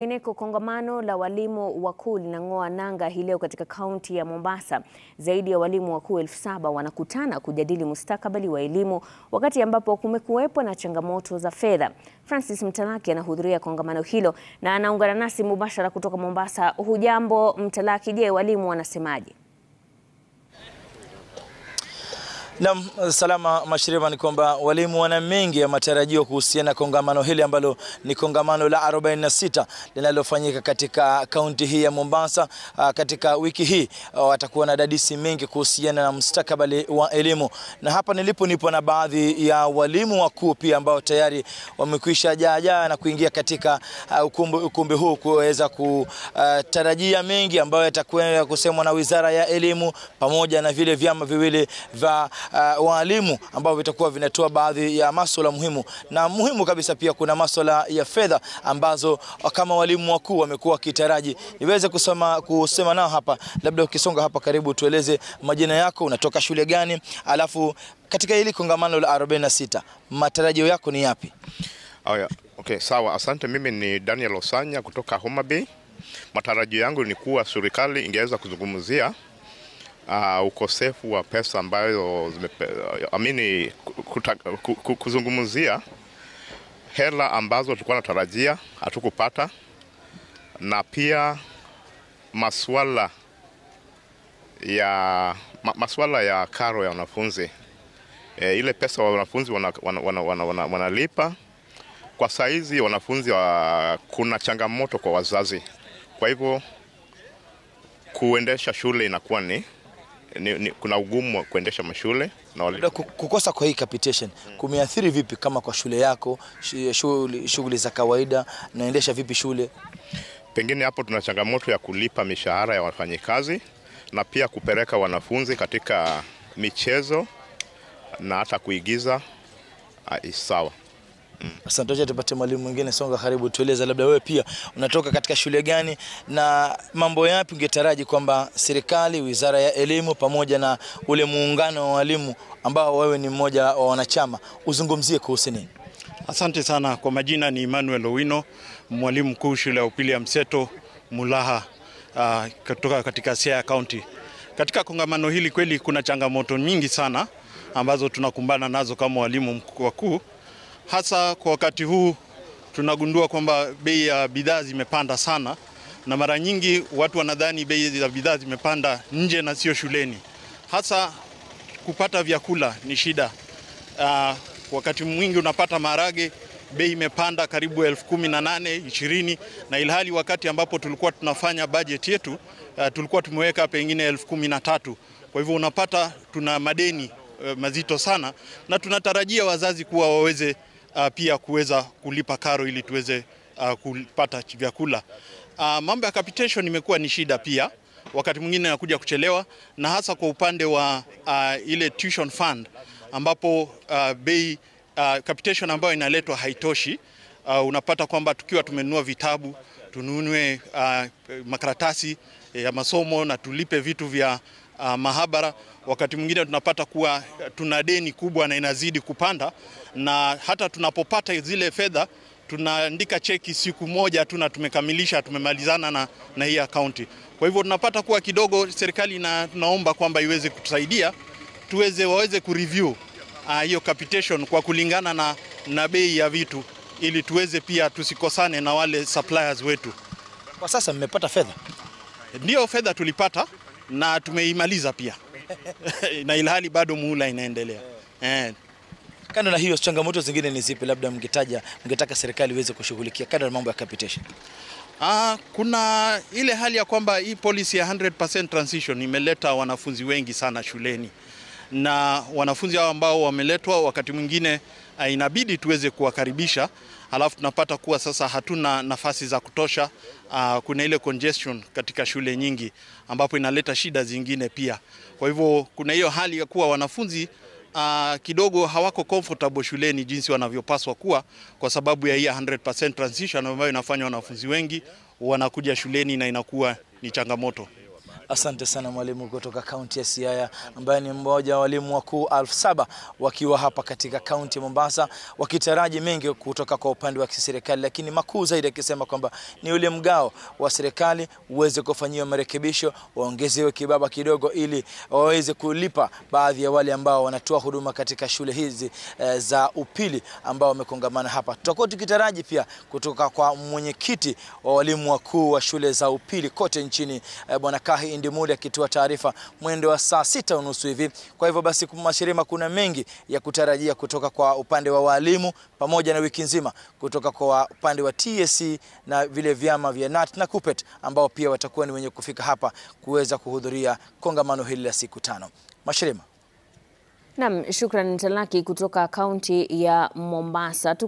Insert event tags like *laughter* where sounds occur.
Kwingineko, kongamano la walimu wakuu linang'oa nanga hii leo katika kaunti ya Mombasa. Zaidi ya walimu wakuu elfu saba wanakutana kujadili mustakabali wa elimu, wakati ambapo kumekuwepo na changamoto za fedha. Francis Mtalaki anahudhuria kongamano hilo na anaungana nasi mubashara kutoka Mombasa. Hujambo Mtalaki, je, walimu wanasemaje? Naam, Salama Mashirima, ni kwamba walimu wana mengi ya matarajio kuhusiana na kongamano hili ambalo ni kongamano la 46 linalofanyika katika kaunti hii ya Mombasa. Ah, katika wiki hii ah, watakuwa na dadisi mengi kuhusiana na mustakabali wa elimu, na hapa nilipo nipo na baadhi ya walimu wakuu pia ambao tayari wamekwisha jaajaa na kuingia katika ah, ukumbi, ukumbi huu kuweza kutarajia mengi ambayo yatakwenda kusemwa na Wizara ya Elimu pamoja na vile vyama viwili vya uh, waalimu ambao vitakuwa vinatoa baadhi ya masuala muhimu, na muhimu kabisa pia kuna masuala ya fedha ambazo kama walimu wakuu wamekuwa wakitaraji. Niweze kusema, kusema nao hapa, labda ukisonga hapa karibu, tueleze majina yako, unatoka shule gani, alafu katika hili kongamano la 46 matarajio yako ni yapi? Oh yeah. Okay, sawa, asante. Mimi ni Daniel Osanya kutoka Homa Bay. Matarajio yangu ni kuwa serikali ingeweza kuzungumzia uh, ukosefu wa pesa ambayo amini kuzungumzia hela ambazo tulikuwa natarajia hatukupata, na pia masuala ya ma, masuala ya karo ya wanafunzi e, ile pesa wa wanafunzi wanalipa wana, wana, wana, wana, wana kwa saizi wanafunzi wa, ah, kuna changamoto kwa wazazi, kwa hivyo kuendesha shule inakuwa ni ni, ni, kuna ugumu wa kuendesha mashule na wale... kukosa kwa hii capitation kumeathiri vipi kama kwa shule yako shughuli za kawaida naendesha vipi shule? Pengine hapo tuna changamoto ya kulipa mishahara ya wafanyikazi na pia kupeleka wanafunzi katika michezo na hata kuigiza ah, sawa. Mm. Asante, mm. tupate mwalimu mwingine. Songa karibu, tueleza labda wewe pia unatoka katika shule gani na mambo yapi ungetaraji kwamba serikali, wizara ya elimu pamoja na ule muungano wa walimu ambao wewe ni mmoja wa wanachama uzungumzie kuhusu nini? Asante sana. Kwa majina ni Emmanuel Owino, mwalimu mkuu shule ya upili ya Mseto Mulaha, uh, kutoka katika Siaya County. Katika kongamano hili kweli kuna changamoto nyingi sana ambazo tunakumbana nazo kama walimu wakuu hasa kwa wakati huu tunagundua kwamba bei ya bidhaa zimepanda sana, na mara nyingi watu wanadhani bei za bidhaa zimepanda nje na sio shuleni. Hasa kupata vyakula ni shida. Uh, wakati mwingi unapata maharage bei imepanda karibu elfu kumi na nane ishirini na ilhali wakati ambapo tulikuwa tunafanya bajeti yetu uh, tulikuwa tumeweka pengine elfu kumi na tatu. Kwa hivyo unapata tuna madeni uh, mazito sana na tunatarajia wazazi kuwa waweze uh, pia kuweza kulipa karo ili tuweze uh, kupata vyakula. Uh, mambo ya capitation imekuwa ni shida pia, wakati mwingine nakuja kuchelewa, na hasa kwa upande wa uh, ile tuition fund ambapo uh, bei uh, capitation ambayo inaletwa haitoshi. Uh, unapata kwamba tukiwa tumenunua vitabu tununue uh, makaratasi ya masomo na tulipe vitu vya uh, mahabara. Wakati mwingine tunapata kuwa tuna deni kubwa na inazidi kupanda, na hata tunapopata zile fedha tunaandika cheki siku moja tu na tumekamilisha tumemalizana na, na hii akaunti. Kwa hivyo tunapata kuwa kidogo serikali na tunaomba kwamba iweze kutusaidia tuweze waweze kureview uh, hiyo capitation kwa kulingana na, na bei ya vitu ili tuweze pia tusikosane na wale suppliers wetu. Kwa sasa mmepata fedha? Ndio, fedha tulipata na tumeimaliza pia *laughs* na ilhali bado muhula inaendelea eh. Kando na hiyo, changamoto zingine ni zipi labda mngetaja, mngetaka serikali iweze kushughulikia kando na mambo ya capitation? Ah, kuna ile hali ya kwamba hii policy ya 100% transition imeleta wanafunzi wengi sana shuleni, na wanafunzi hao ambao wameletwa wakati mwingine Ah, inabidi tuweze kuwakaribisha, alafu tunapata kuwa sasa hatuna nafasi za kutosha. Uh, kuna ile congestion katika shule nyingi ambapo inaleta shida zingine pia. Kwa hivyo kuna hiyo hali ya kuwa wanafunzi uh, kidogo hawako comfortable shuleni jinsi wanavyopaswa kuwa kwa sababu ya hii 100% transition ambayo inafanya wanafunzi wengi wanakuja shuleni na inakuwa ni changamoto. Asante sana mwalimu kutoka kaunti ya Siaya ambaye ni mmoja wa walimu wakuu elfu saba wakiwa hapa katika kaunti ya Mombasa wakitaraji mengi kutoka kwa upande wa kiserikali, lakini makuu zaidi akisema kwamba ni ule mgao wa serikali uweze kufanyiwa marekebisho, waongezewe kibaba kidogo ili waweze kulipa baadhi ya wale ambao wanatoa huduma katika shule hizi e, za upili ambao wamekongamana hapa. Tutakuwa tukitaraji pia kutoka kwa mwenyekiti wa walimu wakuu wa shule za upili kote nchini e, bwana Abdullahi Indimuli akitoa taarifa mwendo wa saa sita unusu hivi. Kwa hivyo basi, Mashirima, kuna mengi ya kutarajia kutoka kwa upande wa walimu pamoja na wiki nzima kutoka kwa upande wa TSC na vile vyama vya NAT na KUPET ambao pia watakuwa ni wenye kufika hapa kuweza kuhudhuria kongamano hili la siku tano. Mashirima. Naam, shukrani talaki kutoka kaunti ya Mombasa.